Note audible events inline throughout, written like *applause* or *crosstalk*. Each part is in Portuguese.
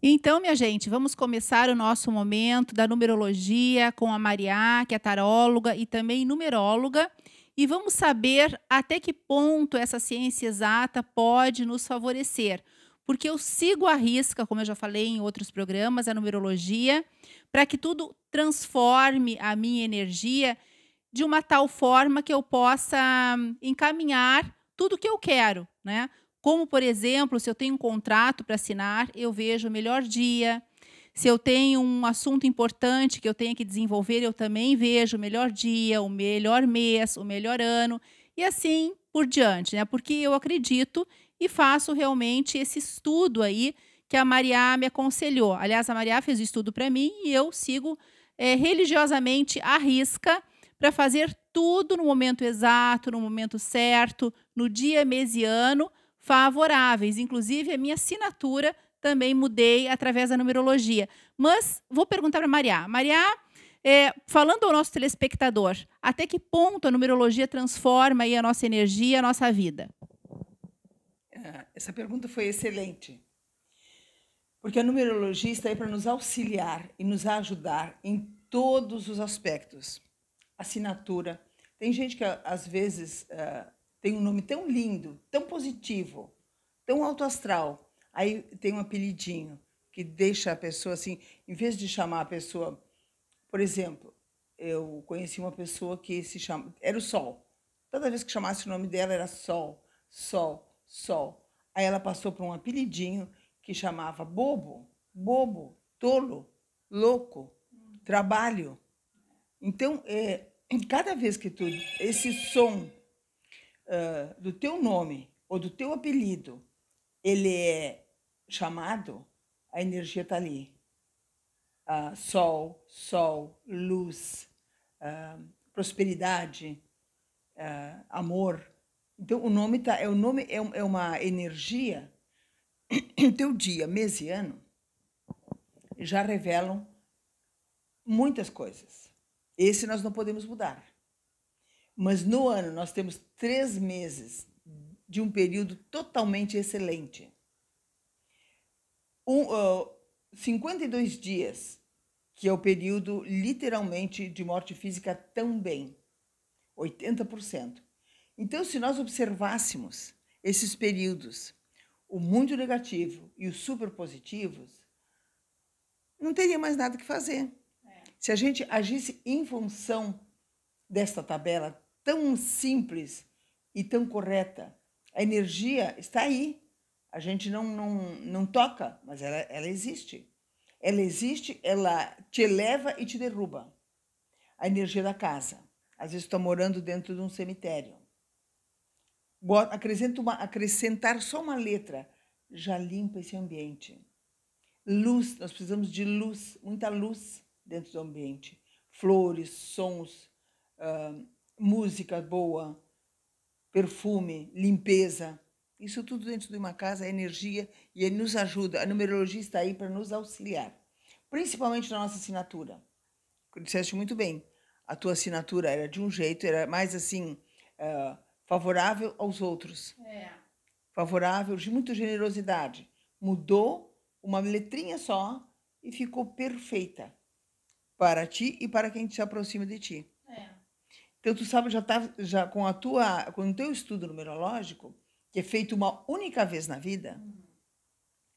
Então, minha gente, vamos começar o nosso momento da numerologia com a Mariá, que é taróloga e também numeróloga, e vamos saber até que ponto essa ciência exata pode nos favorecer. Porque eu sigo a risca, como eu já falei em outros programas, a numerologia, para que tudo transforme a minha energia de uma tal forma que eu possa hum, encaminhar tudo que eu quero, né? Como, por exemplo, se eu tenho um contrato para assinar, eu vejo o melhor dia. Se eu tenho um assunto importante que eu tenha que desenvolver, eu também vejo o melhor dia, o melhor mês, o melhor ano e assim por diante, né? Porque eu acredito e faço realmente esse estudo aí que a Maria me aconselhou. Aliás, a Maria fez o estudo para mim e eu sigo é, religiosamente à risca para fazer tudo no momento exato, no momento certo, no dia, mês e ano, favoráveis. Inclusive, a minha assinatura também mudei através da numerologia. Mas vou perguntar para Maria. Maria, é, falando ao nosso telespectador, até que ponto a numerologia transforma aí a nossa energia, a nossa vida? É, essa pergunta foi excelente. Porque a numerologia está aí para nos auxiliar e nos ajudar em todos os aspectos. Assinatura. Tem gente que às vezes é, tem um nome tão lindo, tão positivo, tão alto astral. Aí tem um apelidinho que deixa a pessoa assim, em vez de chamar a pessoa, por exemplo, eu conheci uma pessoa que se chama, era o Sol. Toda vez que chamasse o nome dela era Sol, Sol, Sol. Aí ela passou por um apelidinho que chamava bobo, bobo, tolo, louco, trabalho. Então, é, cada vez que tu, esse som do teu nome ou do teu apelido, ele é chamado, a energia está ali. Uh, sol, sol, luz, uh, prosperidade, amor. Então o nome tá, é o nome é, é uma energia. *clears throat* o teu dia, mês e ano já revelam muitas coisas. Esse nós não podemos mudar. Mas no ano nós temos três meses de um período totalmente excelente. Um, uh, 52 dias, que é o período literalmente de morte física também, 80%. Então, se nós observássemos esses períodos, o muito negativo e os super positivos, não teria mais nada que fazer. É. Se a gente agisse em função desta tabela tão simples e tão correta. A energia está aí. A gente não, não, não toca, mas ela, ela existe. Ela existe, ela te eleva e te derruba. A energia da casa. Às vezes estou tá morando dentro de um cemitério. uma, acrescentar só uma letra já limpa esse ambiente. Luz, nós precisamos de luz, muita luz dentro do ambiente. Flores, sons, música boa, perfume, limpeza. Isso tudo dentro de uma casa é energia e ele nos ajuda. A numerologia está aí para nos auxiliar, principalmente na nossa assinatura. Disseste muito bem. A tua assinatura era de um jeito, era mais assim, uh, favorável aos outros. É. Favorável, de muita generosidade. Mudou uma letrinha só e ficou perfeita para ti e para quem se aproxima de ti. Então, tu sabe, já tá já com a tua, com o teu estudo numerológico, que é feito uma única vez na vida. Uhum.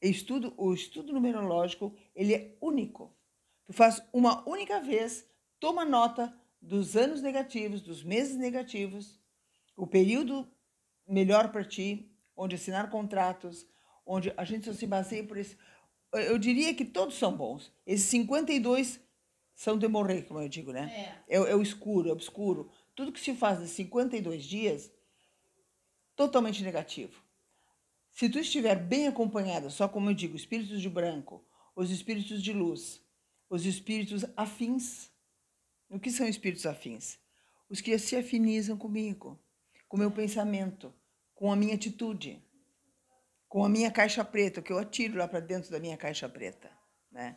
Estudo, o estudo numerológico, ele é único. Tu faz uma única vez, toma nota dos anos negativos, dos meses negativos, o período melhor para ti, onde assinar contratos, onde a gente só se baseia por isso. Eu diria que todos são bons. Esses 52 são de morrer, como eu digo, né? É. É, é o escuro, é o obscuro. Tudo que se faz de 52 dias, totalmente negativo. Se tu estiver bem acompanhada, só como eu digo, espíritos de branco, os espíritos de luz, os espíritos afins. O que são espíritos afins? Os que se afinizam comigo, com meu pensamento, com a minha atitude, com a minha caixa preta, o que eu atiro lá para dentro da minha caixa preta, né?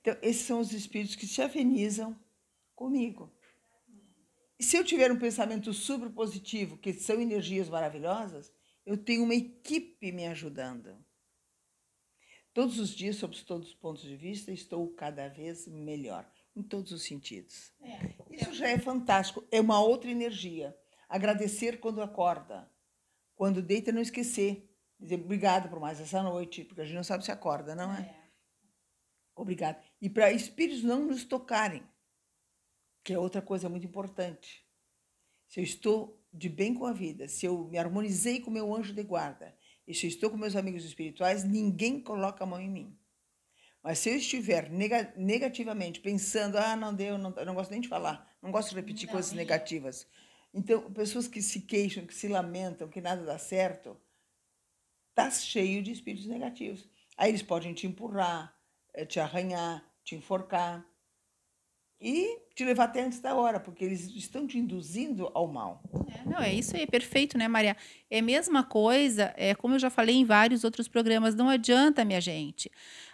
Então, esses são os espíritos que se avenizam comigo. E se eu tiver um pensamento super positivo, que são energias maravilhosas, eu tenho uma equipe me ajudando. Todos os dias, sob todos os pontos de vista, estou cada vez melhor, em todos os sentidos. É. Isso já é fantástico, é uma outra energia. Agradecer quando acorda, quando deita, não esquecer. Dizer obrigado por mais essa noite, porque a gente não sabe se acorda, não é. é. Obrigado. E para espíritos não nos tocarem, que é outra coisa muito importante. Se eu estou de bem com a vida, se eu me harmonizei com meu anjo de guarda, e se eu estou com meus amigos espirituais, ninguém coloca a mão em mim. Mas se eu estiver negativamente pensando, ah, não deu, não, não gosto nem de falar, não gosto de repetir não, coisas negativas. Então, pessoas que se queixam, que se lamentam, que nada dá certo, está cheio de espíritos negativos. Aí eles podem te empurrar, eh, te arranhar, te enforcar e te levar até antes da hora, porque eles estão te induzindo ao mal. É, não, é isso aí, perfeito, né, Maria? É a mesma coisa, é como eu já falei em vários outros programas, não adianta, minha gente,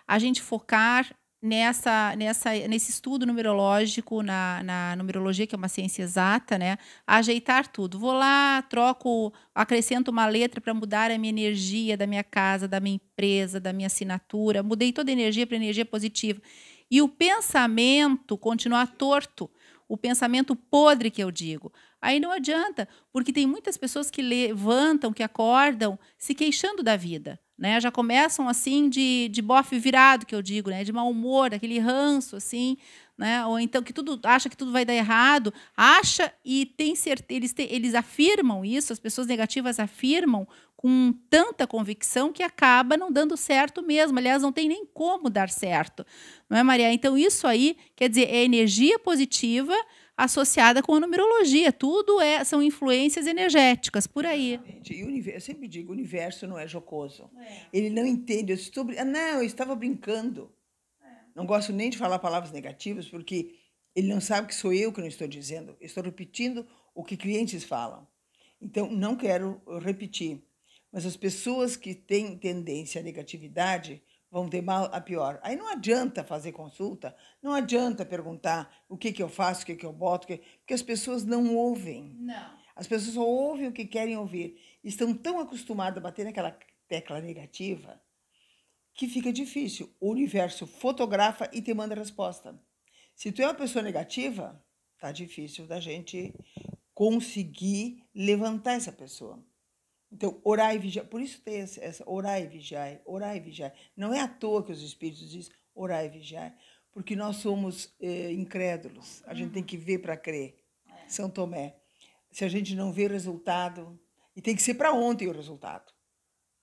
a gente focar nessa, nessa, nesse estudo numerológico, na, na, numerologia, que é uma ciência exata, né? Ajeitar tudo. Vou lá, troco, acrescento uma letra para mudar a minha energia da minha casa, da minha empresa, da minha assinatura. Mudei toda a energia para energia positiva. E o pensamento continuar torto. O pensamento podre que eu digo. Aí não adianta, porque tem muitas pessoas que levantam, que acordam se queixando da vida né? Já começam assim de, de bofe virado, que eu digo, né? de mau humor, aquele ranço, assim, né? Ou então que tudo acha que tudo vai dar errado, acha e tem certeza, eles, te, eles afirmam isso, as pessoas negativas afirmam com tanta convicção que acaba não dando certo mesmo. Aliás, não tem nem como dar certo, não é, Maria? Então isso aí quer dizer é energia positiva associada com a numerologia. Tudo é, são influências energéticas por aí. E universo, eu sempre digo, o universo não é jocoso. É. Ele não entende. Eu estou, ah, não, eu estava brincando. Não gosto nem de falar palavras negativas, porque ele não sabe que sou eu que não estou dizendo. Estou repetindo o que clientes falam. Então, não quero eh, repetir. Mas as pessoas que têm tendência à negatividade vão ter mal a pior. Aí não adianta fazer consulta, não adianta perguntar o que, que eu faço, o que, que eu boto, que... porque as pessoas não ouvem. Não. As pessoas só ouvem o que querem ouvir. Estão tão acostumadas a bater naquela tecla negativa que fica difícil. O universo fotografa e te manda resposta. Se tu é uma pessoa negativa, tá difícil da gente conseguir levantar essa pessoa. Então, orar e vigiar. Por isso tem essa, orai e vigiar, orai e vigiar. Não é à toa que os espíritos dizem orai e vigiar, porque nós somos eh, incrédulos. A gente tem que ver para crer. É. São Tomé. Se a gente não vê resultado, e tem que ser para ontem o resultado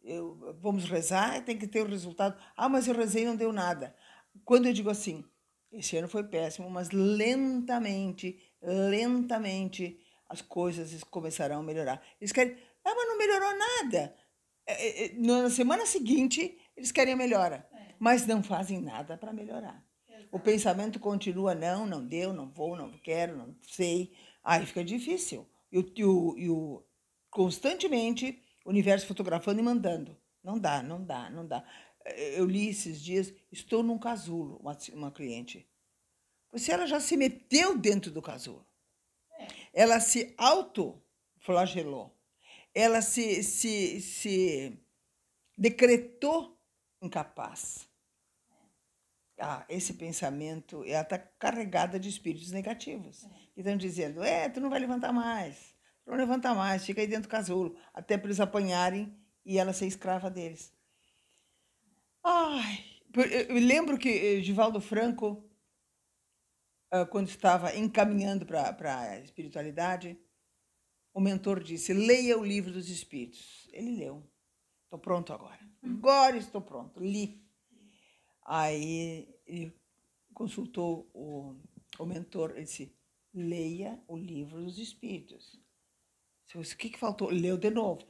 eu, vamos rezar, tem que ter o resultado. Ah, mas eu rezei e não deu nada. Quando eu digo assim, esse ano foi péssimo, mas lentamente, lentamente as coisas começarão a melhorar. Eles querem, ah, mas não melhorou nada. É, é, é, na semana seguinte, eles querem a melhora, é. mas não fazem nada para melhorar. O pensamento continua, não, não deu, não vou, não quero, não sei. Aí fica difícil. E o, e o, constantemente universo fotografando e mandando. Não dá, não dá, não dá. Eh, eu li esses dias, estou num casulo, uma, uma cliente. Você ela já se meteu dentro do casulo. É. Ela se autoflagelou. Ela se, se, se decretou incapaz. Ah, esse pensamento, ela está carregada de espíritos negativos. É. Que estão dizendo, é, tu não vai levantar mais. Não levanta mais, fica aí dentro do casulo, até para eles apanharem e ela ser escrava deles. Ai, eu lembro que eh, Givaldo Franco, ah, quando estava encaminhando para a espiritualidade, o mentor disse: leia o livro dos Espíritos. Ele leu. Estou pronto agora. Hum. Agora estou pronto. Li. Aí ele consultou o, o mentor. Ele disse: leia o livro dos Espíritos o que, que faltou? Leu de novo.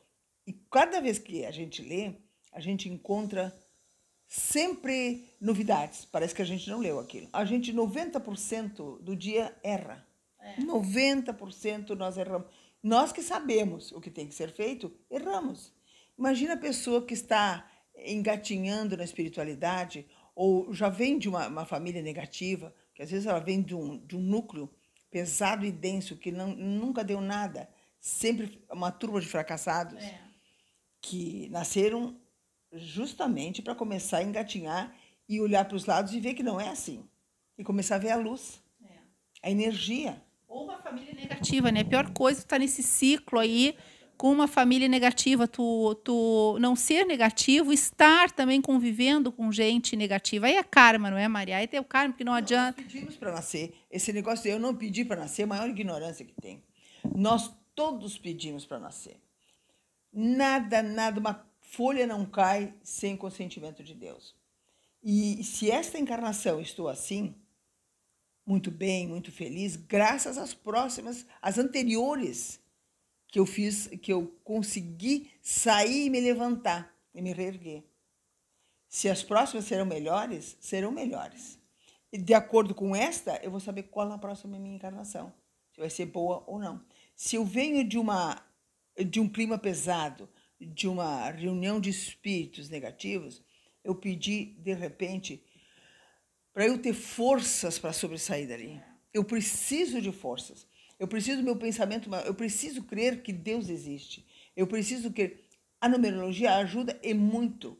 E cada vez que a gente lê, a gente encontra sempre novidades. Parece que a gente não leu aquilo. A gente, 90% do dia, erra. É. 90% nós erramos. Nós que sabemos o que tem que ser feito, erramos. Imagina a pessoa que está engatinhando na espiritualidade ou já vem de uma, uma família negativa, que às vezes ela vem de um, de um núcleo pesado e denso que não, nunca deu nada sempre uma turma de fracassados é. que nasceram justamente para começar a engatinhar e olhar para os lados e ver que não é assim. E começar a ver a luz, é. a energia. Ou uma família negativa, né? A pior coisa está é nesse ciclo aí com uma família negativa, tu, tu não ser negativo, estar também convivendo com gente negativa. Aí é karma, não é, Maria? Aí tem o karma que não adianta. Nós pedimos para nascer. Esse negócio de eu não pedi para nascer é a maior ignorância que tem. Nós Todos pedimos para nascer. Nada, nada, uma folha não cai sem consentimento de Deus. E se esta encarnação estou assim, muito bem, muito feliz, graças às próximas, às anteriores que eu fiz, que eu consegui sair e me levantar e me reerguer. Se as próximas serão melhores, serão melhores. E de acordo com esta, eu vou saber qual é a próxima minha encarnação, se vai ser boa ou não. Se eu venho de, uma, de um clima pesado, de uma reunião de espíritos negativos, eu pedi, de repente, para eu ter forças para sobressair dali. Eu preciso de forças. Eu preciso do meu pensamento, eu preciso crer que Deus existe. Eu preciso crer. A numerologia ajuda e muito.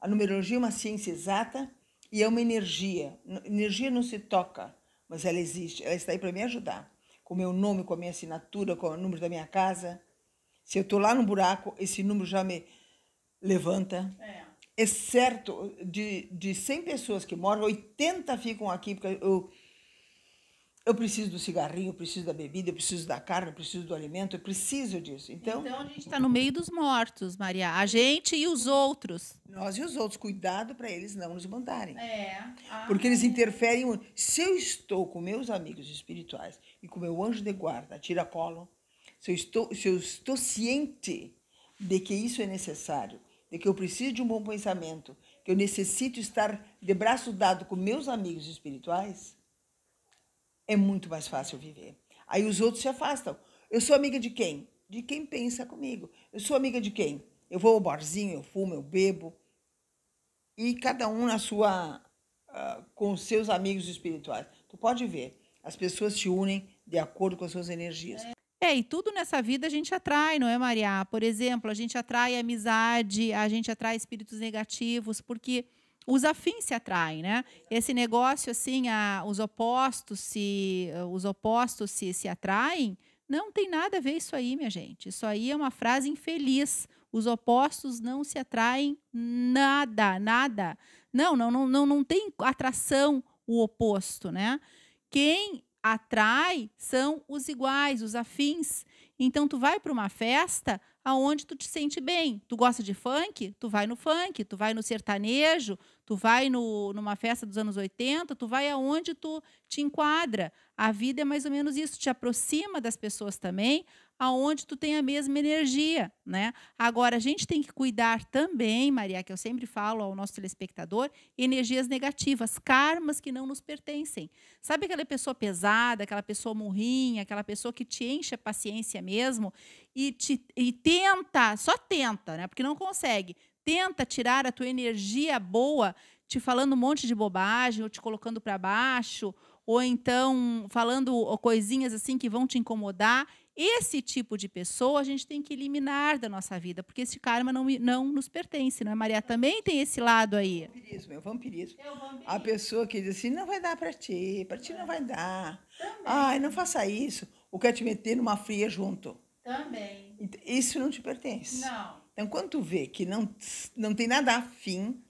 A numerologia é uma ciência exata e é uma energia. Energia não se toca, mas ela existe. Ela está aí para me ajudar com o meu nome, com a minha assinatura, com o número da minha casa. Se eu estou lá no buraco, esse número já me levanta. É. Exceto é de, de 100 pessoas que moram, 80 ficam aqui, porque eu eu preciso do cigarrinho, eu preciso da bebida, eu preciso da carne, eu preciso do alimento, eu preciso disso. Então, então a gente está no meio dos mortos, Maria. A gente e os outros. Nós e os outros. Cuidado para eles não nos mandarem. É. Ah, Porque eles é. interferem. Se eu estou com meus amigos espirituais e com meu anjo de guarda, tira colo, se eu estou, se eu estou ciente de que isso é necessário, de que eu preciso de um bom pensamento, que eu necessito estar de braço dado com meus amigos espirituais é muito mais fácil viver. Aí os outros se afastam. Eu sou amiga de quem? De quem pensa comigo. Eu sou amiga de quem? Eu vou ao barzinho, eu fumo, eu bebo. E cada um na sua uh, com seus amigos espirituais. Tu pode ver, as pessoas se unem de acordo com as suas energias. É, e tudo nessa vida a gente atrai, não é, Maria? Por exemplo, a gente atrai amizade, a gente atrai espíritos negativos, porque os afins se atraem, né? Esse negócio assim, a, os opostos se os opostos se, se atraem, não tem nada a ver isso aí, minha gente. Isso aí é uma frase infeliz. Os opostos não se atraem nada, nada. Não, não, não, não, não tem atração o oposto, né? Quem atrai são os iguais, os afins. Então tu vai para uma festa aonde tu te sente bem. Tu gosta de funk? Tu vai no funk, tu vai no sertanejo, tu vai no, numa festa dos anos 80, tu vai aonde tu te enquadra. A vida é mais ou menos isso, te aproxima das pessoas também, aonde tu tem a mesma energia, né? Agora a gente tem que cuidar também, Maria, que eu sempre falo ao nosso telespectador, energias negativas, karmas que não nos pertencem. Sabe aquela pessoa pesada, aquela pessoa murrinha, aquela pessoa que te enche a paciência mesmo e te e tenta, só tenta, né? Porque não consegue. Tenta tirar a tua energia boa te falando um monte de bobagem ou te colocando para baixo ou então falando coisinhas assim que vão te incomodar esse tipo de pessoa a gente tem que eliminar da nossa vida, porque esse karma não, não nos pertence, não é, Maria? Também tem esse lado aí. É o vampirismo, é o vampirismo. É a pessoa que diz assim, não vai dar para ti, para ti não vai dar. Também. Ai, não faça isso. O que é te meter numa fria junto. Também. Isso não te pertence. Não. Então, quando tu vê que não, não tem nada afim,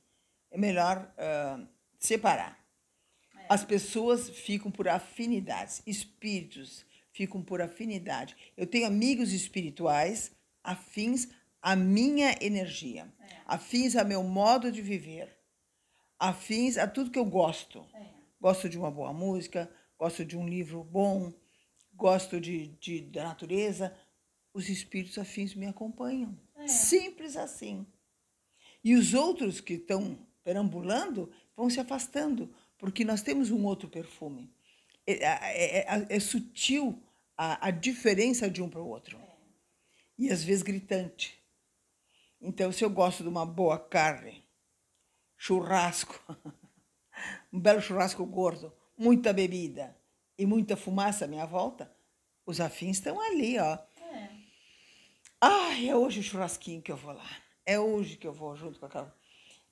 é melhor uh, separar. É. As pessoas ficam por afinidades, espíritos, ficam por afinidade. Eu tenho amigos espirituais afins à minha energia, é. afins ao meu modo de viver, afins a tudo que eu gosto. É. Gosto de uma boa música, gosto de um livro bom, gosto de, de da natureza. Os espíritos afins me acompanham. É. Simples assim. E os outros que estão perambulando vão se afastando, porque nós temos um outro perfume. É é, é, é, é sutil a, a, diferença de um para o outro. E às vezes gritante. Então, se eu gosto de uma boa carne, churrasco, *laughs* um belo churrasco gordo, muita bebida e muita fumaça à minha volta, os afins estão ali, ó. É. Ah, é hoje o churrasquinho que eu vou lá. É hoje que eu vou junto com aquela.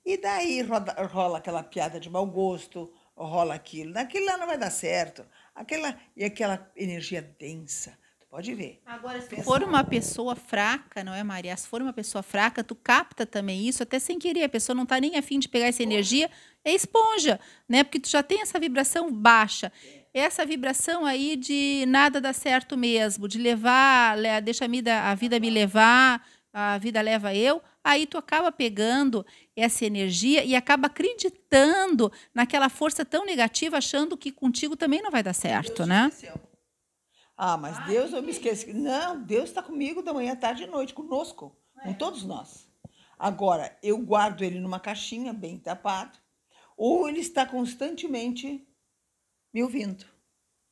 E daí roda, rola aquela piada de mau gosto, rola aquilo, Naquilo lá não vai dar certo. Aquela, e aquela energia densa. Tu pode ver. Agora, se Pensa. for uma pessoa fraca, não é, Maria? Se for uma pessoa fraca, tu capta também isso, até sem querer. A pessoa não está nem afim de pegar essa energia, é esponja, né? Porque tu já tem essa vibração baixa essa vibração aí de nada dá certo mesmo, de levar, deixa a vida, a vida me levar, a vida leva eu, aí tu acaba pegando essa energia e acaba acreditando naquela força tão negativa, achando que contigo também não vai dar certo, né? Ah, mas Deus, eu me esqueci. Não, Deus está comigo da manhã, tarde e noite, conosco, é. com todos nós. Agora, eu guardo ele numa caixinha bem tapado, ou ele está constantemente me ouvindo.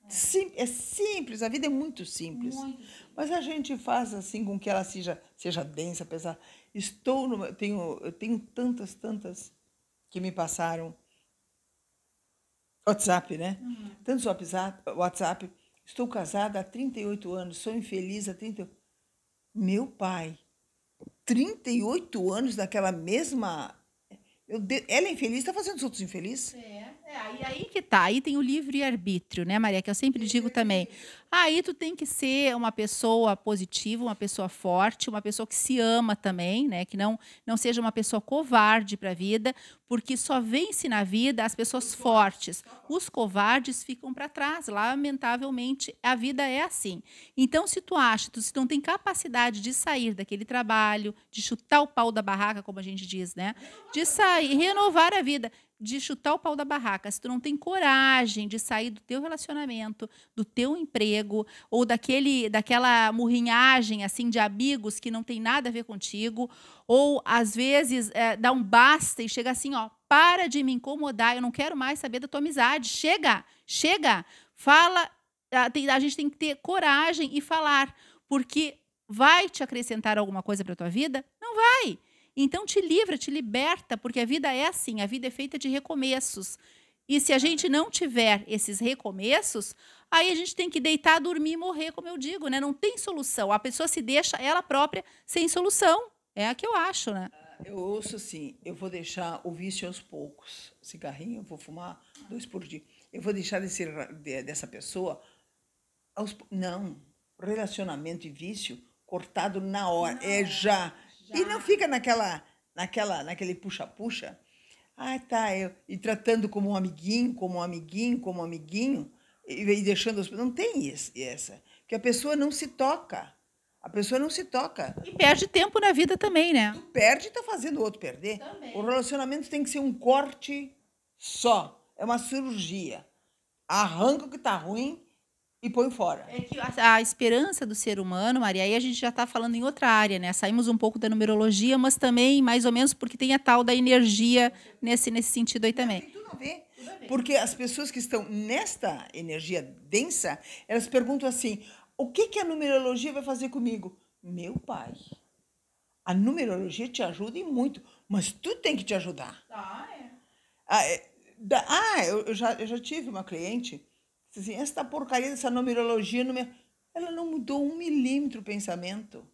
É. Sim, é simples, a vida é muito simples. Muito. Mas a gente faz assim com que ela seja seja densa, pesada. Estou numa, tenho, eu tenho tantas, tantas que me passaram WhatsApp, né? Uhum. Tantos WhatsApp, WhatsApp. Estou casada há 38 anos, sou infeliz há 38 Meu pai, 38 anos daquela mesma. ela é infeliz, está fazendo os outros infelizes? É, é aí, aí que tá. Aí tem o livre-arbítrio, né, Maria? Que eu sempre digo também. Aí tu tem que ser uma pessoa positiva, uma pessoa forte, uma pessoa que se ama também, né? Que não não seja uma pessoa covarde para a vida, porque só vence na vida as pessoas fortes. Tá Os covardes ficam para trás. Lamentavelmente, a vida é assim. Então, se tu acha, tu, se tu não tem capacidade de sair daquele trabalho, de chutar o pau da barraca, como a gente diz, né? De sair, renovar a vida de chutar o pau da barraca, se tu não tem coragem de sair do teu relacionamento, do teu emprego ou daquele daquela murrinhagem assim de amigos que não tem nada a ver contigo, ou às vezes é, dá um basta e chega assim, ó, para de me incomodar, eu não quero mais saber da tua amizade, chega, chega, fala, a, tem, a gente tem que ter coragem e falar, porque vai te acrescentar alguma coisa para tua vida? Não vai. Então te livra, te liberta, porque a vida é assim, a vida é feita de recomeços. E se a gente não tiver esses recomeços, aí a gente tem que deitar, dormir, morrer, como eu digo, né? Não tem solução. A pessoa se deixa ela própria sem solução. É a que eu acho, né? Ah, eu ouço assim, eu vou deixar o vício aos poucos. Cigarrinho, vou fumar dois por dia. Eu vou deixar desse, dessa pessoa aos, não, relacionamento e vício cortado na hora, é não. é já e não né? fica naquela, naquela, naquele puxa-puxa. Ah, tá. Eu, e tratando como um amiguinho, como um amiguinho, como um amiguinho. E, e deixando as Não tem isso, essa. Porque a pessoa não se toca. A pessoa não se toca. E perde tempo na vida também, né? Tu perde e está fazendo o outro perder. Também. O relacionamento tem que ser um corte só. É uma cirurgia. Arranca o que está ruim e põe fora. É que a, a, esperança do ser humano, Maria, aí a gente já está falando em outra área, né? Saímos um pouco da numerologia, mas também, mais ou menos, porque tem a tal da energia nesse, nesse sentido aí também. tem tudo a ver. Porque as pessoas que estão nesta energia densa, elas perguntam assim: o que, que a numerologia vai fazer comigo? Meu pai. A numerologia te ajuda e muito, mas tu tem que te ajudar. Ah, é. Ah, é, da, ah eu, já, eu já tive uma cliente Assim, esta porcaria dessa numerologia, numer... ela não mudou um milímetro o pensamento.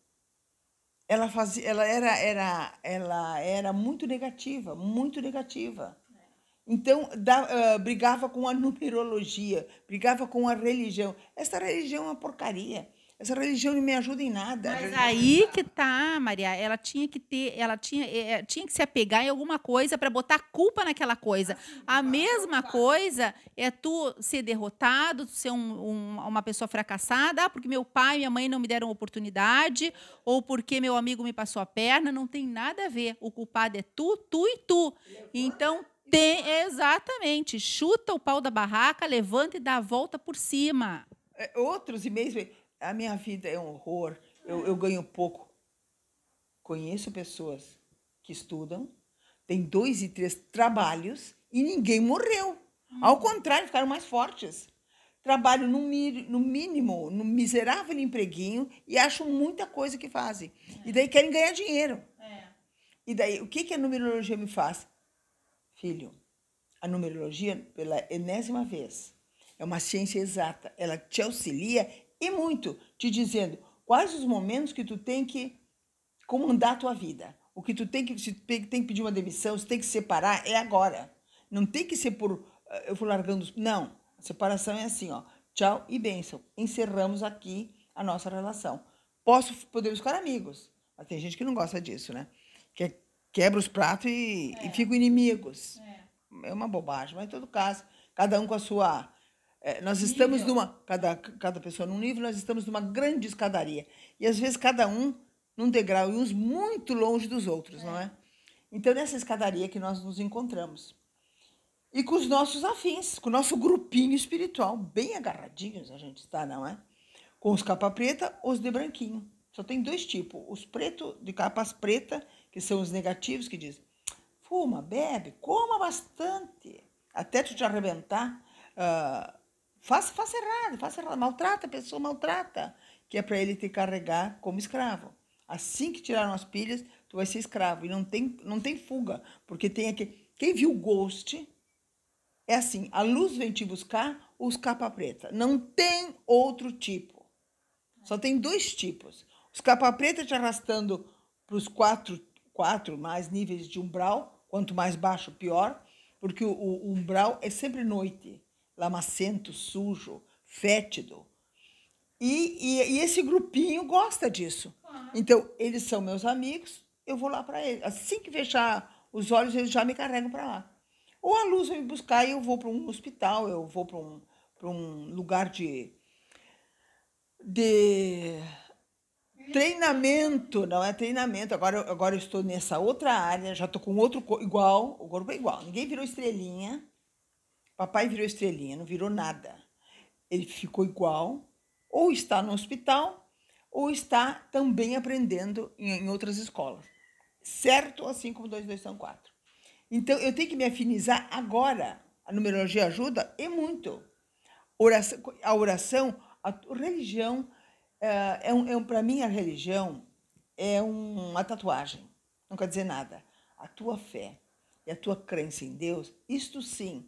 Ela, fazia, ela, era, era, ela era muito negativa, muito negativa. Então, da, uh, brigava com a numerologia, brigava com a religião. Essa religião é uma porcaria. Essa religião não me ajuda em nada. Mas aí que tá, Maria. Ela tinha que ter, ela tinha, é, é tinha que se apegar em alguma coisa para botar culpa naquela coisa. Ah, a mesma ah, tá. coisa é tu ser derrotado, tu ser um, um, uma pessoa fracassada, ah, porque meu pai e minha mãe não me deram oportunidade, ou porque meu amigo me passou a perna. Não tem nada a ver. O culpado é tu, tu e tu. Então tem, exatamente. Chuta o pau da barraca, levanta e dá a volta por cima. É, outros e-mails a minha vida é um horror, eu, eu ganho pouco. Conheço pessoas que estudam, têm dois e três trabalhos e ninguém morreu. Ao contrário, ficaram mais fortes. Trabalho no, no mínimo, no miserável empreguinho e acho muita coisa que fazem. É. E daí querem ganhar dinheiro. É. E daí, o que, que a numerologia me faz? Filho, a numerologia, pela enésima vez, é uma ciência exata. Ela te auxilia e muito, te dizendo quais os momentos que tu tem que comandar a tua vida. O que tu tem que, se tem que pedir uma demissão, se tem que separar, é agora. Não tem que ser por eh, eu vou largando. Não. A separação é assim, ó. Tchau e bênção. Encerramos aqui a nossa relação. Posso, podemos ficar amigos, mas tem gente que não gosta disso, né? Que é, quebra os pratos e, é. e fica inimigos. É. é uma bobagem, mas em todo caso, cada um com a sua é, nós estamos Nível. numa. Cada, cada pessoa num nível, nós estamos numa grande escadaria. E às vezes cada um num degrau, e uns muito longe dos outros, é. não é? Então, nessa escadaria que nós nos encontramos. E com os nossos afins, com o nosso grupinho espiritual, bem agarradinhos a gente está, não é? Com os capa preta, os de branquinho. Só tem dois tipos: os preto de capas preta, que são os negativos, que dizem fuma, bebe, coma bastante, até tu te arrebentar. Uh, Faça, faça errado, faça errado. Maltrata a pessoa, maltrata. Que é para ele te carregar como escravo. Assim que tiraram as pilhas, tu vai ser escravo. E não tem, não tem fuga. Porque tem aqui. Quem viu Ghost é assim: a luz vem te buscar, os capa preta. Não tem outro tipo. Só tem dois tipos. Os capa preta te arrastando para os quatro, quatro mais níveis de umbral. Quanto mais baixo, pior. Porque o, o umbral é sempre noite lamacento, sujo, fétido. E, e, e esse grupinho gosta disso. Então, eles são meus amigos, eu vou lá para eles. Assim que fechar os olhos, eles já me carregam para lá. Ou a luz vai me buscar e eu vou para um hospital, eu vou para um, um lugar de, de treinamento, não é treinamento. Agora, agora eu estou nessa outra área, já estou com outro igual, o corpo é igual. Ninguém virou estrelinha, Papai virou estrelinha, não virou nada. Ele ficou igual, ou está no hospital, ou está também aprendendo em, outras escolas. Certo? Assim como 2, 2 são 4. Então, eu tenho que me afinizar agora. A numerologia ajuda e muito. Oração, a oração, a religião, eh, é, um, é um, para mim, a religião é um, uma tatuagem. Não quer dizer nada. A tua fé e a tua crença em Deus, isto sim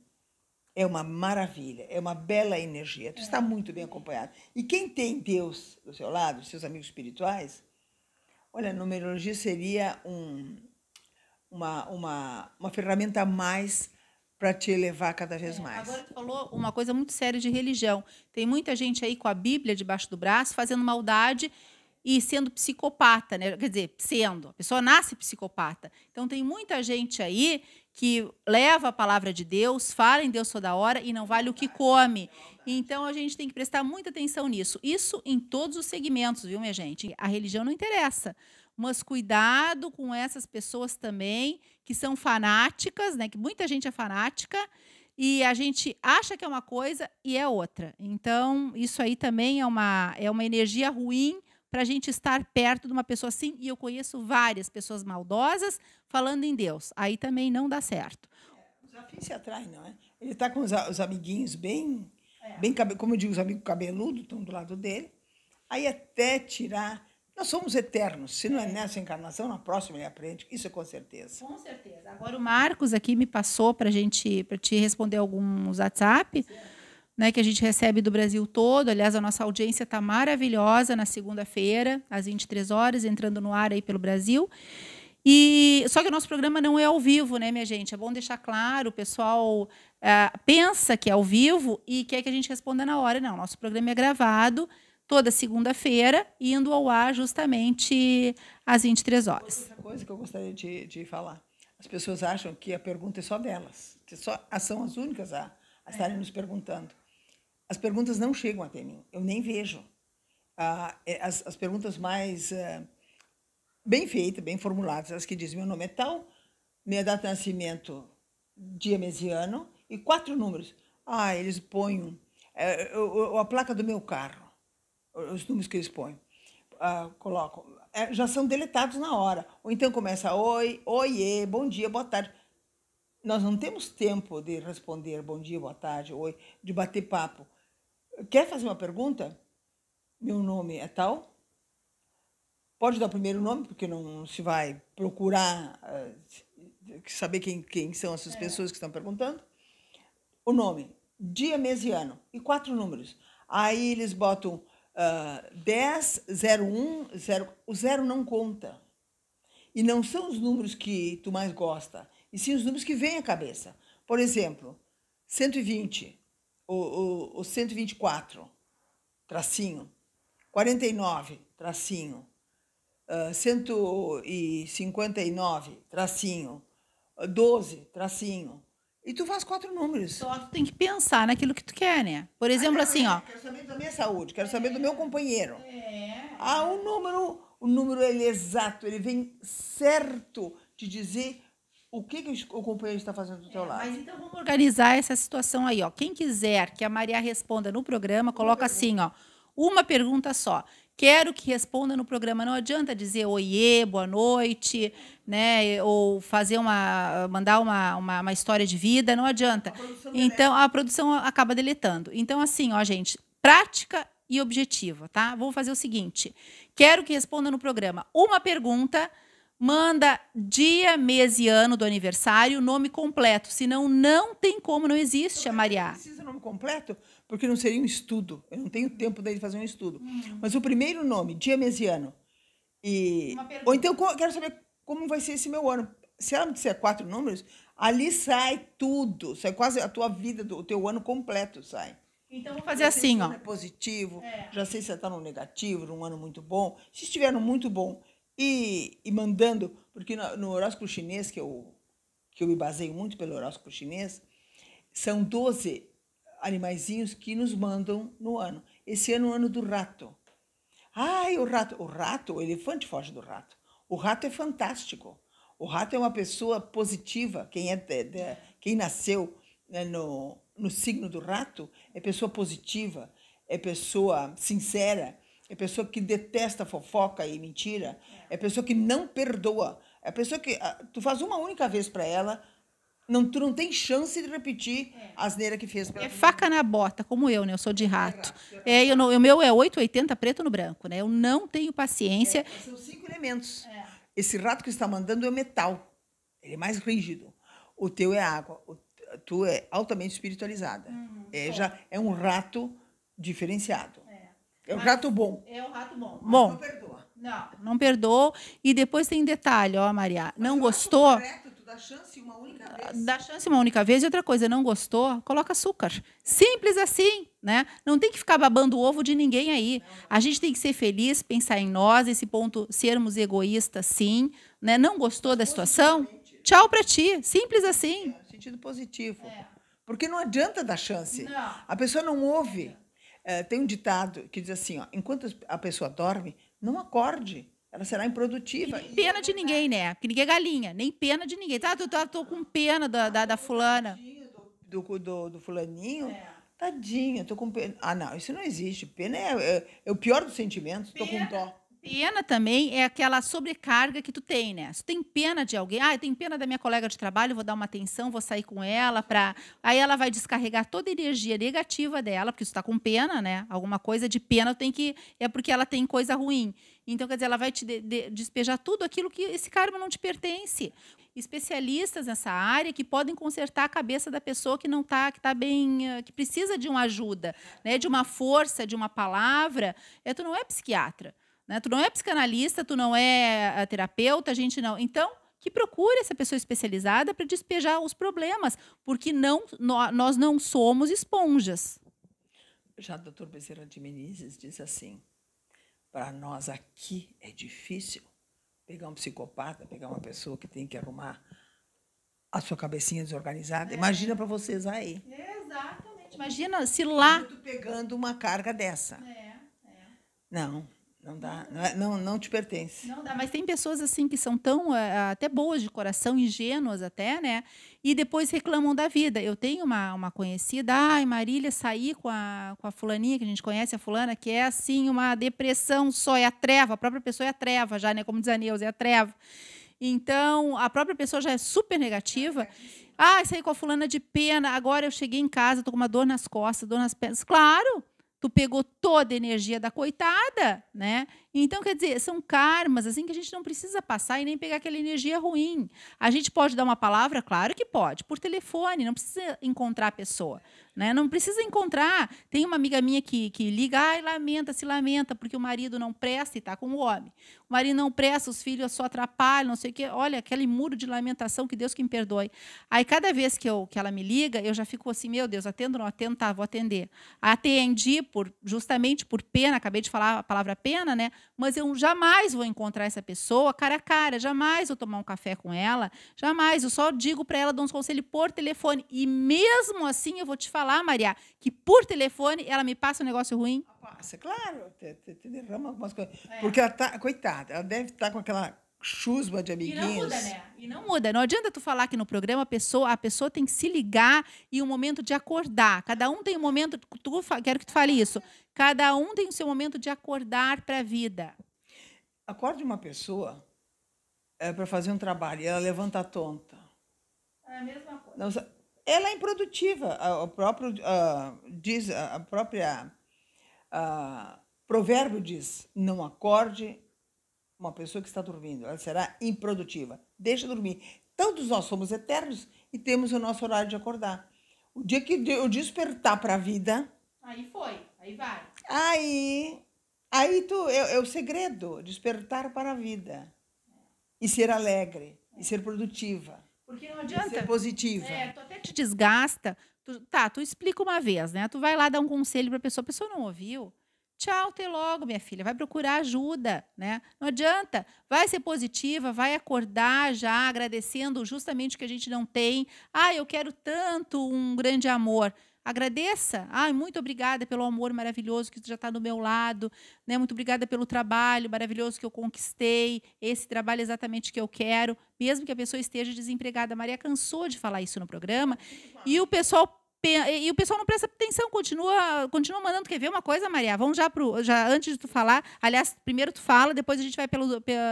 é uma maravilha, é uma bela energia. Tu está muito bem acompanhado. E quem tem Deus do seu lado, seus amigos espirituais, olha, numerologia seria um, uma, uma, uma ferramenta a mais para te elevar cada vez é, mais. Agora tu falou uma coisa muito séria de religião. Tem muita gente aí com a Bíblia debaixo do braço fazendo maldade e sendo psicopata, né? Quer dizer, sendo. A pessoa nasce psicopata. Então tem muita gente aí que leva a palavra de Deus, fala em Deus toda hora e não vale o que come. Então a gente tem que prestar muita atenção nisso. Isso em todos os segmentos, viu, minha gente? A religião não interessa. Mas cuidado com essas pessoas também que são fanáticas, né? Que muita gente é fanática e a gente acha que é uma coisa e é outra. Então, isso aí também é uma, é uma energia ruim para a gente estar perto de uma pessoa assim. E eu conheço várias pessoas maldosas falando em Deus. Aí também não dá certo. É, os afins se atraem, não é? Ele está com os, os, amiguinhos bem, é. bem como eu digo, os amigos cabeludos estão do lado dele. Aí até tirar nós somos eternos. Se não é, é nessa encarnação, na próxima ele aprende. Isso é com certeza. Com certeza. Agora o Marcos aqui me passou para gente para te responder alguns WhatsApp. Sim né, que a gente recebe do Brasil todo. Aliás, a nossa audiência está maravilhosa na segunda-feira, às 23 horas, entrando no ar aí pelo Brasil. E só que o nosso programa não é ao vivo, né, minha gente? É bom deixar claro, o pessoal eh, pensa que é ao vivo e quer que a gente responda na hora. Não, nosso programa é gravado toda segunda-feira, indo ao ar justamente às 23 horas. Outra coisa que eu gostaria de, de falar. As pessoas acham que a pergunta é só delas, que só são as únicas a, a estarem nos perguntando as perguntas não chegam até mim, eu nem vejo. Ah, é, as, as, perguntas mais ah, bem feitas, bem formuladas, as que dizem meu nome é tal, minha data de nascimento, dia, mês e ano, e quatro números. Ah, eles põem é, eu, a placa do meu carro, os números que eles põem, ah, colocam, é, já são deletados na hora. Ou então começa oi, oiê, bom dia, boa tarde. Nós não temos tempo de responder bom dia, boa tarde, oi, de bater papo. Quer fazer uma pergunta? Meu nome é tal? Pode dar o primeiro nome, porque não se vai procurar uh, saber quem, quem são essas é. pessoas que estão perguntando. O nome, dia, mês e ano, e quatro números. Aí eles botam uh, 10, 01, 0. O zero não conta. E não são os números que tu mais gosta, e sim os números que vêm à cabeça. Por exemplo, 120 o, o, o 124, tracinho, 49, tracinho, uh, ah, 159, tracinho, 12, ah, tracinho. E tu faz quatro números. Só tu tem que pensar naquilo que tu quer, né? Por exemplo, ah, assim, ó. Quero saber da minha saúde, quero é. saber do meu é. companheiro. É. Ah, o número, o número ele é exato, ele vem certo de dizer o que, que o companheiro está fazendo do teu é, lado. Mas então vamos organizar essa situação aí, ó. Quem quiser que a Maria responda no programa, coloca assim, ó, uma pergunta só. Quero que responda no programa. Não adianta dizer oiê, boa noite, né? Ou fazer uma, mandar uma, uma, uma história de vida. Não adianta. A então deleta. a produção acaba deletando. Então assim, ó, gente, prática e objetiva, tá? Vou fazer o seguinte. Quero que responda no programa uma pergunta manda dia, mês e ano do aniversário, nome completo. Senão, não tem como, não existe a amarear. Precisa nome completo? Porque não seria um estudo. Eu não tenho tempo daí de fazer um estudo. Hum. Mas o primeiro nome, dia, mês e ano. E... Ou então, eu quero saber como vai ser esse meu ano. Se ela me disser quatro números, ali sai tudo. Sai quase a tua vida, o teu ano completo sai. Então, vou fazer assim, ó. Se É positivo, é. já sei se você está no negativo, num ano muito bom. Se estiver no muito bom, e, e mandando, porque no, no, horóscopo chinês, que eu, que eu me baseio muito pelo horóscopo chinês, são 12 animaizinhos que nos mandam no ano. Esse ano é o ano do rato. Ai, o rato, o rato, o elefante foge do rato. O rato é fantástico. O rato é uma pessoa positiva. Quem é de, de, quem nasceu né, no, no signo do rato é pessoa positiva, é pessoa sincera, é pessoa que detesta fofoca e mentira, é pessoa que não perdoa, é pessoa que ah, tu faz uma única vez para ela, não, tu não tem chance de repetir é. a asneira que fez. Pela é faca na bota, como eu, né? Eu sou de é rato. É, eu não, o meu é 880 preto no branco, né? Eu não tenho paciência. É, são cinco elementos. É. Esse rato que está mandando é metal. Ele é mais rígido. O teu é água. O, tu é altamente espiritualizada. Uhum. É, já, é um rato diferenciado. É um rato bom. É um rato bom. Bom. Não perdoa. Não, não perdoa. E depois tem detalhe, ó, Maria. Mas não gostou? Correto, tu dá chance uma única ah, vez. Dá chance uma única vez. E outra coisa, não gostou? Coloca açúcar. Simples assim, né? Não tem que ficar babando o ovo de ninguém aí. A gente tem que ser feliz, pensar em nós, esse ponto, sermos egoístas, sim. Né? Não gostou da situação? Tchau para ti. Simples assim. É, sentido positivo. É. Porque não adianta dar chance. Não. A pessoa não ouve. É. É, tem um ditado que diz assim: ó, enquanto a pessoa dorme, não acorde. Ela será improdutiva. E pena de ninguém, né? Porque ninguém é galinha, nem pena de ninguém. Tá, tô, tô, tô com pena da, da, da fulana. Do, do, do fulaninho. É. Tadinha, tô com pena. Ah, não, isso não existe. Pena é, é, é o pior dos sentimentos. Pena. Tô com dó. Pena também é aquela sobrecarga que tu tem, né? Se tem pena de alguém, ah, tem pena da minha colega de trabalho, vou dar uma atenção, vou sair com ela para, aí ela vai descarregar toda a energia negativa dela, porque tu tá com pena, né? Alguma coisa de pena tem que é porque ela tem coisa ruim. Então, quer dizer, ela vai te de, de, despejar tudo aquilo que esse karma não te pertence. Especialistas nessa área que podem consertar a cabeça da pessoa que não está, que está bem, eh, que precisa de uma ajuda, né? De uma força, de uma palavra. É, tu não é psiquiatra. Né? Tu não é psicanalista, tu não é eh, terapeuta, a gente não. Então, que procure essa pessoa especializada para despejar os problemas, porque não nós não somos esponjas. Já o doutor Bezerra de Menezes diz assim: para nós aqui é difícil pegar um psicopata, pegar uma pessoa que tem que arrumar a sua cabecinha desorganizada. É. Imagina para vocês aí. É, exatamente. Imagina se lá. Tu pegando uma carga dessa. É, é. Não. Não dá, é, não, não te pertence. Não dá, mas tem pessoas assim que são tão eh, até boas de coração, ingênuas até, né? E depois reclamam da vida. Eu tenho uma, uma conhecida, ai, Marília, saí com a, com a fulaninha, que a gente conhece, a fulana, que é assim, uma depressão só, é a treva, a própria pessoa é a treva já, né? Como diz a Neuza, é a treva. Então, a própria pessoa já é super negativa. Ah, saí com a fulana de pena, agora eu cheguei em casa, tô com uma dor nas costas, dor nas pernas. Claro! tu pegou toda a energia da coitada, né? Então, quer dizer, são karmas assim que a gente não precisa passar e nem pegar aquela energia ruim. A gente pode dar uma palavra, claro que pode, por telefone, não precisa encontrar a pessoa. Né? Não precisa encontrar. Tem uma amiga minha que, que liga, e lamenta, se lamenta, porque o marido não presta e está com o homem. O marido não presta, os filhos só atrapalham, não sei o quê. Olha, aquele muro de lamentação, que Deus que me perdoe. Aí, cada vez que, eu, que ela me liga, eu já fico assim, meu Deus, atendo ou não atendo? Tá, vou atender. Atendi por, justamente por pena, acabei de falar a palavra pena, né? mas eu jamais vou encontrar essa pessoa cara a cara, jamais vou tomar um café com ela, jamais. Eu só digo para ela, dar uns conselhos por telefone. E mesmo assim, eu vou te falar, Maria, que por telefone ela me passa um negócio ruim. Ah, passa, claro, te, te, te derrama algumas coisas. É. Porque ela tá, coitada, ela deve estar tá com aquela chusma de amiguinhos. E não muda, né? E não muda. Não adianta tu falar que no programa a pessoa, a pessoa tem que se ligar e o um momento de acordar. Cada um tem um momento. Tu, quero que tu fale isso. Cada um tem o seu momento de acordar para a vida. Acorde uma pessoa é, eh, para fazer um trabalho e ela levanta tonta. É a mesma coisa. ela é improdutiva. O próprio uh, diz a própria uh, provérbio diz: não acorde uma pessoa que está dormindo, ela será improdutiva. Deixa dormir. Todos nós somos eternos e temos o nosso horário de acordar. O dia que eu despertar para a vida. Aí foi, aí vai. Aí. Aí tu, é, é o segredo: despertar para a vida. E ser alegre, e ser produtiva. Porque não adianta. E ser positiva. É, tu até te desgasta. Tu, tá, tu explica uma vez, né? Tu vai lá dar um conselho para a pessoa, a pessoa não ouviu. Tchau, até logo, minha filha. Vai procurar ajuda, né? Não adianta. Vai ser positiva, vai acordar já agradecendo justamente o que a gente não tem. Ah, eu quero tanto um grande amor. Agradeça. Ah, muito obrigada pelo amor maravilhoso que já está do meu lado. Né? Muito obrigada pelo trabalho maravilhoso que eu conquistei. Esse trabalho é exatamente que eu quero. Mesmo que a pessoa esteja desempregada. A Maria cansou de falar isso no programa. E o pessoal e o pessoal não presta atenção, continua, continua mandando. Quer ver uma coisa, Maria? Vamos já pro. Já antes de tu falar. Aliás, primeiro tu fala, depois a gente vai pelos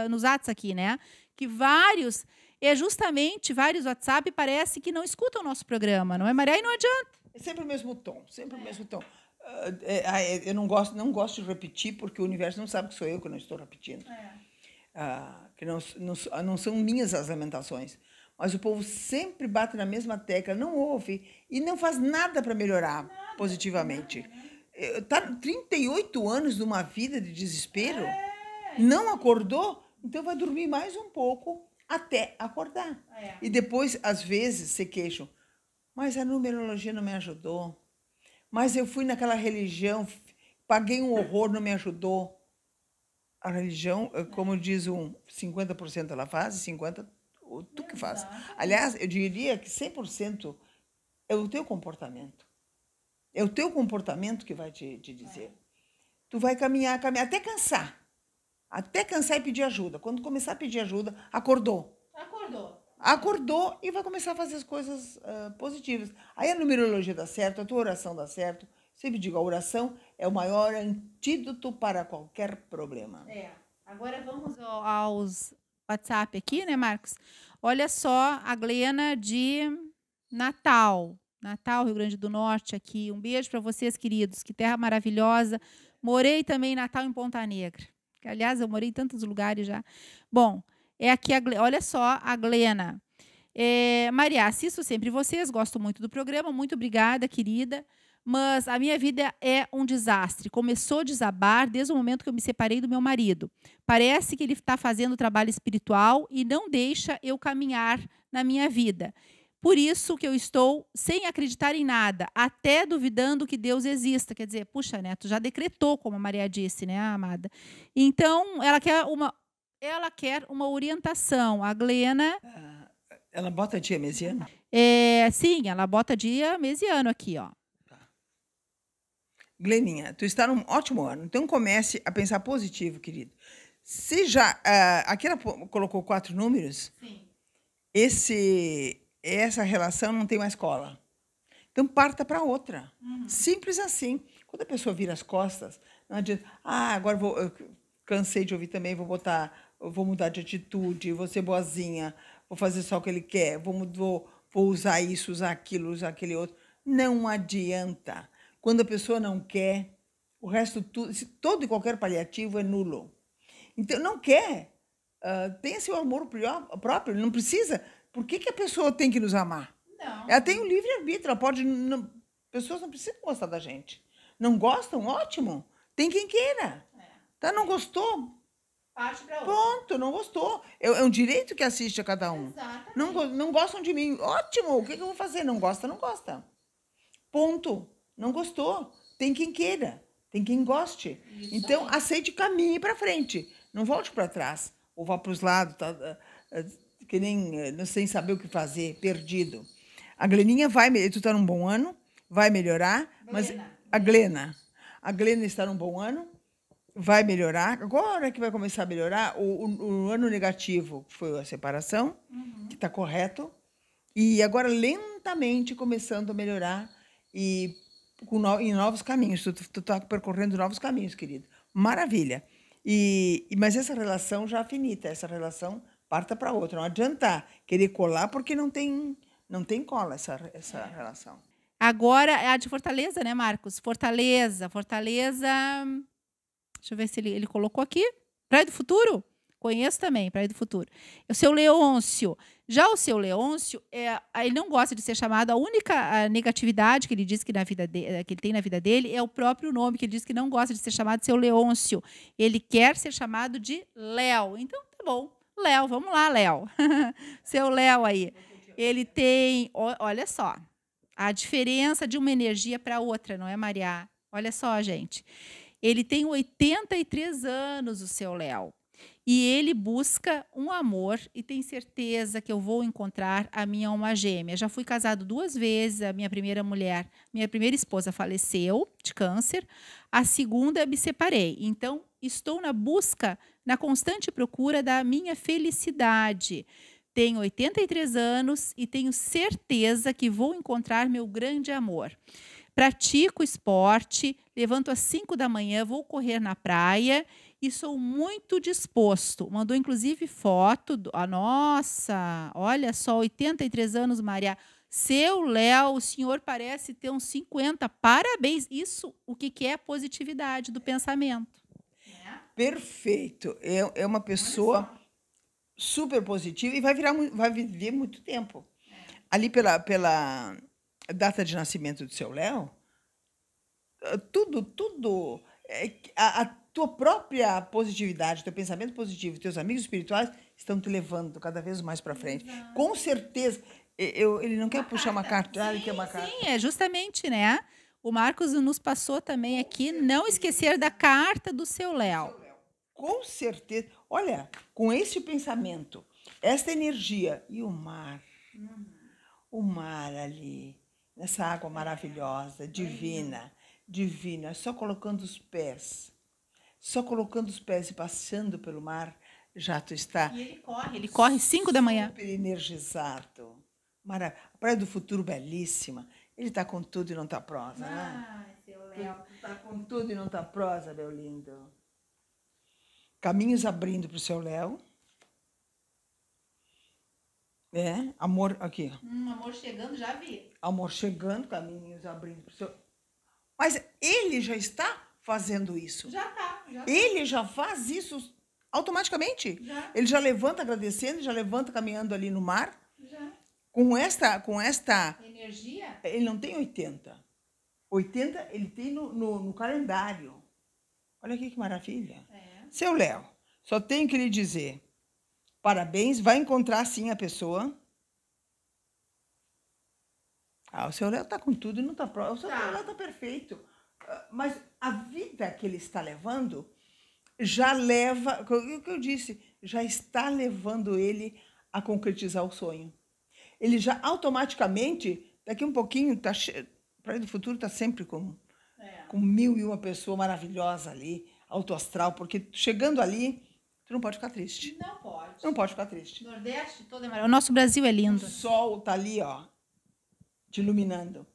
nos atos aqui, né? Que vários. É justamente vários WhatsApp parece que não escutam o nosso programa, não é, Maria? E não adianta. É sempre o mesmo tom, sempre o mesmo tom. Ah, é, ah, é, eu não gosto, não gosto de repetir, porque o universo não sabe que sou eu que não estou repetindo. É. Ah, que não, não, não são minhas as lamentações. Mas o povo sempre bate na mesma tecla, não ouve e não faz nada para melhorar nada, positivamente. Está né? Eh, tá 38 anos de uma vida de desespero, é. não acordou, então vai dormir mais um pouco até acordar. É. E depois, às vezes, se queixam. Mas a numerologia não me ajudou. Mas eu fui naquela religião, paguei um horror, não me ajudou. A religião, eh, como diz um 50% ela faz, 50% o, tu que faz. Aliás, eu diria que 100% é o teu comportamento. É o teu comportamento que vai te, te dizer. É. Tu vai caminhar, caminhar, até cansar. Até cansar e pedir ajuda. Quando começar a pedir ajuda, acordou. Acordou. Acordou e vai começar a fazer as coisas uh, positivas. Aí a numerologia dá certo, a tua oração dá certo. Sempre digo, a oração é o maior antídoto para qualquer problema. É. Agora vamos aos WhatsApp aqui, né, Marcos? Olha só a Glena de Natal. Natal, Rio Grande do Norte, aqui. Um beijo para vocês, queridos. Que terra maravilhosa. Morei também em Natal, em Ponta Negra. Aliás, eu morei em tantos lugares já. Bom, é aqui a Glena. Olha só a Glena. É, Maria, assisto sempre vocês, gosto muito do programa. Muito obrigada, querida mas a minha vida é um desastre. Começou a desabar desde o momento que eu me separei do meu marido. Parece que ele está fazendo trabalho espiritual e não deixa eu caminhar na minha vida. Por isso que eu estou sem acreditar em nada, até duvidando que Deus exista. Quer dizer, puxa, né? Tu já decretou, como a Maria disse, né, amada? Então, ela quer uma, ela quer uma orientação. A Glena. Ah, ela bota dia mesiano? É, sim, ela bota dia mesiano aqui, ó. Gleninha, tu está num ótimo ano, então comece a pensar positivo, querido. Se já. Uh, aqui ela colocou quatro números. Sim. Esse, essa relação não tem mais cola. Então parta para outra. Uhum. Simples assim. Quando a pessoa vira as costas, não adianta. Ah, agora vou, eu cansei de ouvir também, vou botar. Vou mudar de atitude, vou ser boazinha, vou fazer só o que ele quer, vou, vou, vou usar isso, usar aquilo, usar aquele outro. Não adianta. Quando a pessoa não quer, o resto, tudo, todo e qualquer paliativo é nulo. Então, não quer, uh, ah, tenha seu amor próprio, não precisa. Por que, que a pessoa tem que nos amar? Não. Ela tem um livre-arbítrio, ela pode. Não, pessoas não precisam gostar da gente. Não gostam? Ótimo. Tem quem queira. É. Tá, não gostou? Parte outra. Pronto, não gostou. É, é, um direito que assiste a cada um. Exatamente. Não, não gostam de mim. Ótimo, o que, que eu vou fazer? Não gosta, não gosta. Ponto. Não gostou. Tem quem queira, tem quem goste. Isso então, aí. aceite o caminho para frente. Não volte para trás ou vá para os lados, tá, ah, ah, que nem eh, não sem saber o que fazer, perdido. A Gleninha vai, tu está num bom ano, vai melhorar, Glena. mas a Glena, a Glena está num bom ano, vai melhorar. Agora que vai começar a melhorar, o, o, o ano negativo foi a separação, uhum. que está correto, e agora lentamente começando a melhorar e com no, em novos caminhos. Tu, tu, tá percorrendo novos caminhos, querido. Maravilha. E, mas essa relação já é finita, essa relação parta para outra. Não adianta querer colar porque não tem, não tem cola essa, essa é. relação. Agora é a de Fortaleza, né, Marcos? Fortaleza, Fortaleza. Deixa eu ver se ele, ele colocou aqui. Praia do Futuro? Conheço também, Praia do Futuro. O seu Leôncio, já o seu Leôncio, é, ele não gosta de ser chamado, a única negatividade que ele diz que, na vida de, eh, que ele tem na vida dele é o próprio nome, que ele diz que não gosta de ser chamado de seu Leôncio. Ele quer ser chamado de Léo. Então, tá bom. Léo, vamos lá, Léo. *laughs* seu Léo aí. Ele tem, olha só, a diferença de uma energia para outra, não é, Maria? Olha só, gente. Ele tem 83 anos, o seu Léo. E ele busca um amor e tem certeza que eu vou encontrar a minha alma gêmea. Já fui casado duas vezes, a minha primeira mulher, minha primeira esposa faleceu de câncer, a segunda me separei. Então, estou na busca, na constante procura da minha felicidade. Tenho 83 anos e tenho certeza que vou encontrar meu grande amor. Pratico esporte, levanto às 5 da manhã, vou correr na praia e sou muito disposto. Mandou inclusive foto. Do, a nossa, olha só, 83 anos, Maria. Seu Léo, o senhor parece ter uns 50. Parabéns. Isso, o que, que é positividade do pensamento? Perfeito. É, é uma pessoa super positiva e vai virar vai viver muito tempo. Ali pela, pela data de nascimento do seu Léo, eh, tudo, tudo. É, a, a tua própria positividade, teu pensamento positivo, teus amigos espirituais estão te levando cada vez mais para frente. Exato. Com certeza, eu, ele não quer uma *laughs* puxar carta. uma carta, sim, ah, ele quer uma carta. Sim, é justamente, né? O Marcos nos passou também aqui não esquecer da carta do seu Léo. Com certeza. Olha, com este pensamento, esta energia e o mar. Uhum. O mar ali, nessa água maravilhosa, divina, divina, só colocando os pés só colocando os pés e passando pelo mar, já tu está. E ele corre, ele corre 5 da manhã. Super energizado. Maravilha. A Praia do Futuro, belíssima. Ele está com tudo e não está prosa, né? ah, né? seu Léo. Está com tudo e não está prosa, meu lindo. Caminhos abrindo para o seu Léo. É, amor, aqui. Hum, amor chegando, já vi. Amor chegando, caminhos abrindo para o seu. Mas ele já está fazendo isso. Já tá. Já tá. Ele já faz isso automaticamente. Já. Ele já levanta agradecendo, já levanta caminhando ali no mar. Já. Com esta, com esta energia. Ele não tem 80. 80 ele tem no, no, no calendário. Olha aqui que maravilha. É. Seu Léo, só tenho que lhe dizer: parabéns, vai encontrar sim a pessoa. Ah, o seu Léo tá com tudo e não tá próximo. O seu tá. Léo tá perfeito. Mas a vida que ele está levando já leva, o que eu disse, já está levando ele a concretizar o sonho. Ele já automaticamente, daqui um pouquinho, tá Praia do Futuro está sempre com, é. com mil e uma pessoa maravilhosa ali, autoastral, porque chegando ali, tu não pode ficar triste. Não pode. Não pode ficar triste. Nordeste todo é maravilhoso. O nosso Brasil é lindo. O sol tá ali, ó, te iluminando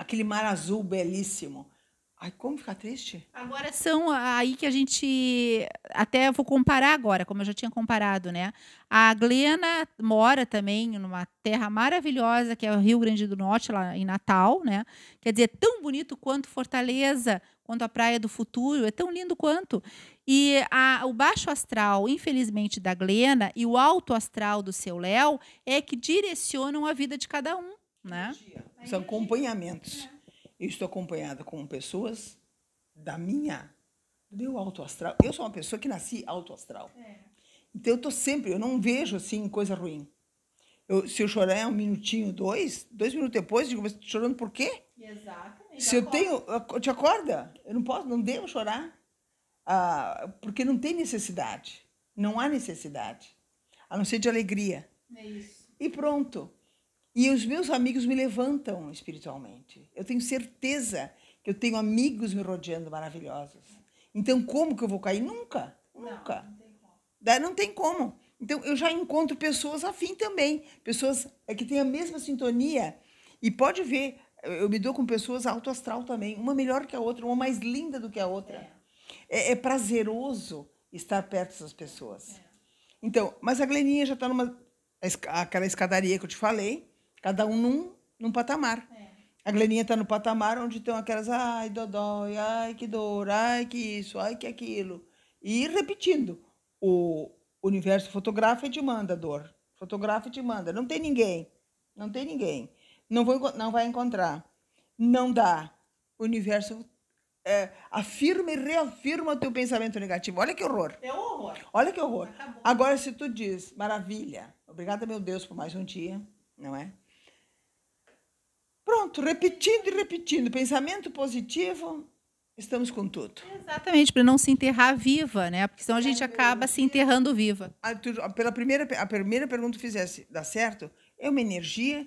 aquele mar azul belíssimo. Ai, como ficar triste? Agora são aí que a gente. Até vou comparar agora, como eu já tinha comparado, né? A Glena mora também numa terra maravilhosa, que é o Rio Grande do Norte, lá em Natal, né? Quer dizer, é tão bonito quanto Fortaleza, quanto a Praia do Futuro, é tão lindo quanto. E a, o baixo astral, infelizmente, da Glena e o alto astral do seu Léo é que direcionam a vida de cada um, né? Dia. Os acompanhamentos. Eu estou acompanhada com pessoas da minha, do meu alto astral. Eu sou uma pessoa que nasci alto astral. É. Então eu estou sempre, eu não vejo assim coisa ruim. Eu, se eu chorar é um minutinho, dois, dois minutos depois, eu digo, mas chorando por quê? Exatamente. Se eu tenho, eu te acorda, eu não posso, não devo chorar, ah, porque não tem necessidade, não há necessidade, a não ser de alegria. É isso. E pronto. E os meus amigos me levantam espiritualmente. Eu tenho certeza que eu tenho amigos me rodeando maravilhosos. Então, como que eu vou cair? Nunca, nunca. Não, não tem como. Não tem como. Então, eu já encontro pessoas afim também, pessoas é que têm a mesma sintonia. E pode ver, eu me dou com pessoas alto astral também, uma melhor que a outra, uma mais linda do que a outra. É, é, é prazeroso estar perto dessas pessoas. É. Então, mas a Gleninha já está numa aquela escadaria que eu te falei, Cada um num, num patamar. É. A Gleninha está no patamar onde tem aquelas, ai, dodói, ai, que dor, ai, que isso, ai, que aquilo. E repetindo, o universo fotografa e te manda dor. Fotografa e te manda. Não tem ninguém. Não tem ninguém. Não, vou, não vai encontrar. Não dá. O universo é, afirma e reafirma o teu pensamento negativo. Olha que horror. É um horror. Olha que horror. Acabou. Agora, se tu diz, maravilha, obrigada, meu Deus, por mais um dia, não é? Pronto, repetindo e repetindo. Pensamento positivo, estamos com tudo. Exatamente, para não se enterrar viva, né? Porque senão a gente acaba se enterrando viva. A, pela primeira, a primeira pergunta que fizesse, dá certo? É uma energia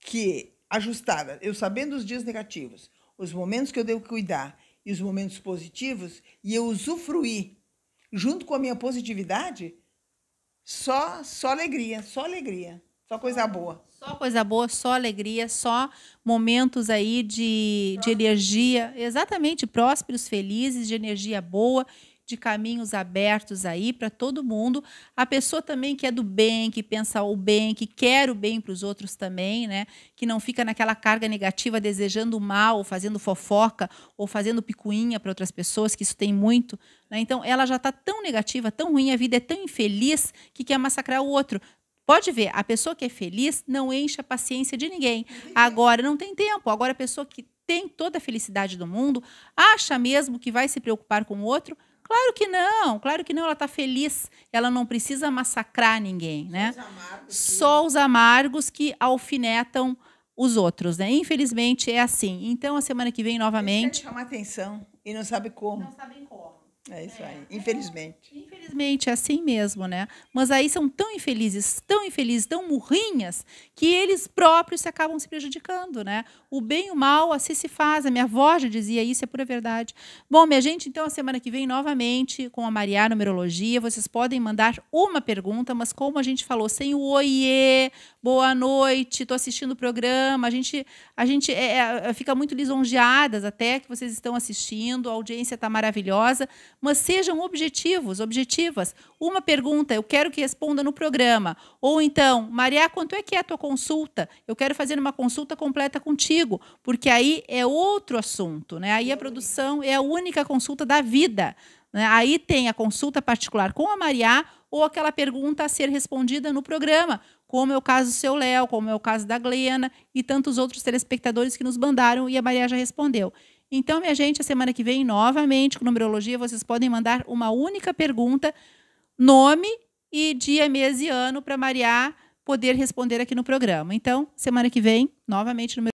que, ajustada, eu sabendo os dias negativos, os momentos que eu devo cuidar e os momentos positivos, e eu usufruir junto com a minha positividade, só, só alegria, só alegria, só coisa boa. Só coisa boa, só alegria, só momentos aí de, de energia, exatamente, prósperos, felizes, de energia boa, de caminhos abertos aí para todo mundo. A pessoa também que é do bem, que pensa o bem, que quer o bem para os outros também, né? Que não fica naquela carga negativa desejando mal, fazendo fofoca, ou fazendo picuinha para outras pessoas, que isso tem muito. Né? Então, ela já está tão negativa, tão ruim, a vida é tão infeliz que quer massacrar o outro. Pode ver, a pessoa que é feliz não enche a paciência de ninguém. Agora não tem tempo. Agora a pessoa que tem toda a felicidade do mundo acha mesmo que vai se preocupar com o outro? Claro que não, claro que não, ela está feliz, ela não precisa massacrar ninguém, né? Só os amargos que alfinetam os outros, né? Infelizmente é assim. Então a semana que vem novamente. Eles chamar atenção e não sabe como. Não sabe como. É isso aí, é. infelizmente. Infelizmente, é assim mesmo, né? Mas aí são tão infelizes, tão infelizes, tão murrinhas, que eles próprios se acabam se prejudicando, né? O bem e o mal assim se faz. A minha avó já dizia isso, é pura verdade. Bom, minha gente, então, a semana que vem, novamente, com a Maria Numerologia, vocês podem mandar uma pergunta, mas como a gente falou, sem o oiê, boa noite, estou assistindo o programa, a gente, a gente é, é, fica muito lisonjeadas até que vocês estão assistindo, a audiência está maravilhosa mas sejam objetivos, objetivas. Uma pergunta eu quero que responda no programa. Ou então, Maria, quanto é que é a tua consulta? Eu quero fazer uma consulta completa contigo, porque aí é outro assunto, né? Aí a produção é a única consulta da vida. Né? Aí tem a consulta particular com a Maria ou aquela pergunta a ser respondida no programa, como é o caso do seu Léo, como é o caso da Glena e tantos outros telespectadores que nos mandaram e a Maria já respondeu. Então, minha gente, a semana que vem, novamente, com numerologia, vocês podem mandar uma única pergunta, nome e dia, mês e ano, para Mariá poder responder aqui no programa. Então, semana que vem, novamente, numerologia.